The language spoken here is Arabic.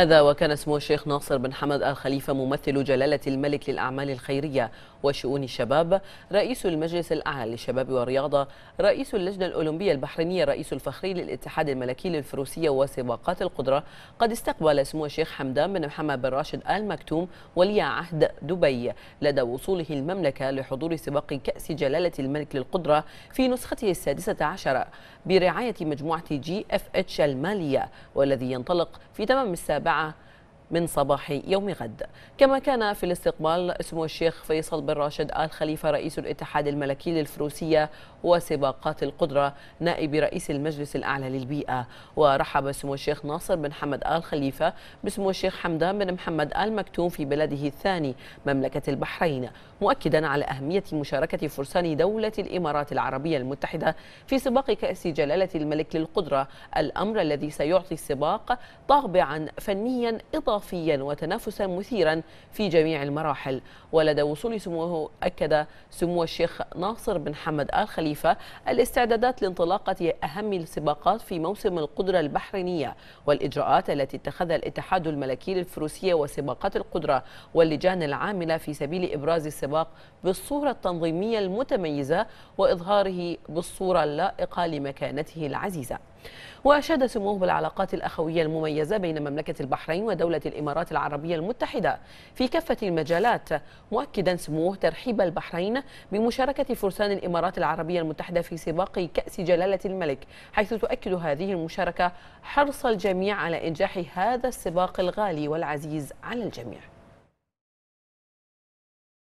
هذا وكان اسمه الشيخ ناصر بن حمد آل خليفة ممثل جلالة الملك للأعمال الخيرية وشؤون الشباب رئيس المجلس الأعلى للشباب والرياضة رئيس اللجنة الأولمبية البحرينية الرئيس الفخري للاتحاد الملكي للفروسية وسباقات القدرة قد استقبل سمو الشيخ حمدان بن محمد بن راشد آل مكتوم ولي عهد دبي لدى وصوله المملكة لحضور سباق كأس جلالة الملك للقدرة في نسخته السادسة عشر برعاية مجموعة جي اف اتش المالية والذي ينطلق في تمام السابع من صباح يوم غد كما كان في الاستقبال اسمه الشيخ فيصل بن راشد آل خليفة رئيس الاتحاد الملكي للفروسية وسباقات القدرة نائب رئيس المجلس الأعلى للبيئة ورحب سمو الشيخ ناصر بن حمد آل خليفة بسمو الشيخ حمدان بن محمد آل مكتوم في بلده الثاني مملكة البحرين مؤكدا على أهمية مشاركة فرسان دولة الإمارات العربية المتحدة في سباق كأس جلالة الملك للقدرة الأمر الذي سيعطي السباق طابعا فنيا إضافيا وتنافسا مثيرا في جميع المراحل ولدى وصول سموه أكد سمو الشيخ ناصر بن حمد آل خليفة خليفة الاستعدادات لانطلاقة أهم السباقات في موسم القدرة البحرينية والإجراءات التي اتخذها الاتحاد الملكي للفروسية وسباقات القدرة واللجان العاملة في سبيل إبراز السباق بالصورة التنظيمية المتميزة وإظهاره بالصورة اللائقة لمكانته العزيزة وأشاد سموه بالعلاقات الأخوية المميزة بين مملكة البحرين ودولة الإمارات العربية المتحدة في كافة المجالات مؤكدا سموه ترحيب البحرين بمشاركة فرسان الإمارات العربية المتحدة في سباق كأس جلالة الملك حيث تؤكد هذه المشاركة حرص الجميع على إنجاح هذا السباق الغالي والعزيز على الجميع